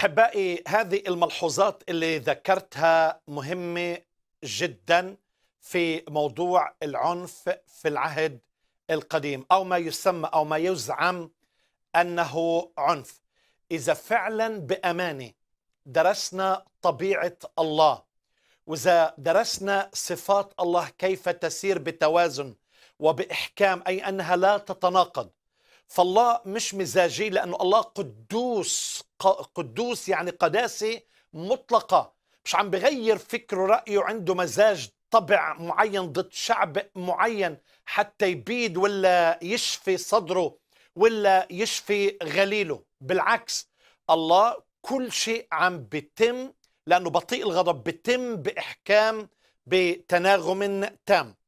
احبائي هذه الملحوظات اللي ذكرتها مهمه جدا في موضوع العنف في العهد القديم او ما يسمى او ما يزعم انه عنف اذا فعلا بامانه درسنا طبيعه الله واذا درسنا صفات الله كيف تسير بتوازن وباحكام اي انها لا تتناقض فالله مش مزاجي لأنه الله قدوس قدوس يعني قداسة مطلقة مش عم بغير فكره رأيه عنده مزاج طبع معين ضد شعب معين حتى يبيد ولا يشفي صدره ولا يشفي غليله بالعكس الله كل شيء عم بتم لأنه بطيء الغضب بتم بإحكام بتناغم تام